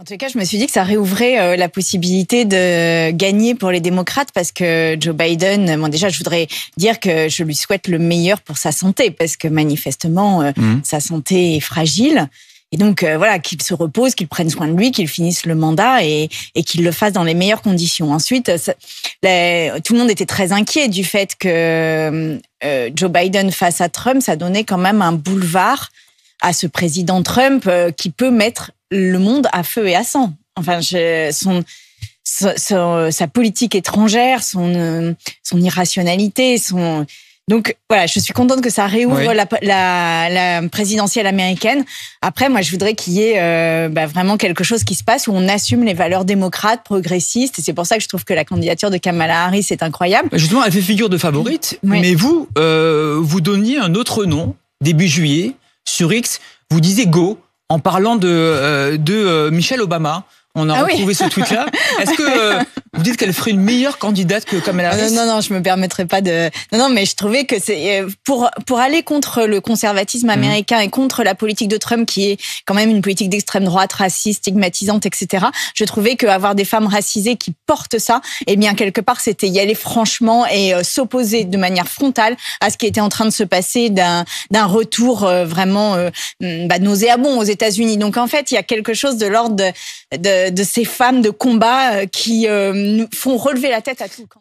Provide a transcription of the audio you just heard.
En tout cas, je me suis dit que ça réouvrait euh, la possibilité de gagner pour les démocrates parce que Joe Biden, euh, bon déjà, je voudrais dire que je lui souhaite le meilleur pour sa santé parce que manifestement, euh, mhm. sa santé est fragile. Et donc voilà, qu'il se repose, qu'il prenne soin de lui, qu'il finisse le mandat et, qu'il le fasse dans les meilleures conditions. Ensuite, tout le monde était très inquiet du fait que Joe Biden face à Trump, ça donnait quand même un boulevard à ce président Trump qui peut mettre le monde à feu et à sang. Enfin, je, son, sa politique étrangère, son, euh, son irrationalité, son. Donc voilà, je suis contente que ça réouvre la, présidentielle américaine. Après, moi, je voudrais qu'il y ait euh, bah, vraiment quelque chose qui se passe où on assume les valeurs démocrates, progressistes. Et c'est pour ça que je trouve que la candidature de Kamala Harris est incroyable. Bah, justement, elle fait figure de favorite. Mais vous, euh, vous donniez un autre nom début juillet sur X. Vous disiez Go en parlant de, euh, de euh, Michel Obama. On a ah retrouvé ce tweet-là. Est-ce que euh, vous dites qu'elle ferait une meilleure candidate que Kamala Harris. Non, non, non, je me permettrai pas de. Non, non, mais je trouvais que c'est euh, pour pour aller contre le conservatisme mhm. américain et contre la politique de Trump qui est quand même une politique d'extrême droite raciste, stigmatisante, etc. Je trouvais que avoir des femmes racisées qui portent ça, eh bien quelque part c'était y aller franchement et euh, s'opposer de manière frontale à ce qui était en train de se passer d'un d'un retour euh, vraiment hmm, bah, nauséabond aux États-Unis. Donc en fait, il y a quelque chose de l'ordre de, de, de, ces femmes de combat qui nous font relever la tête à tout camp.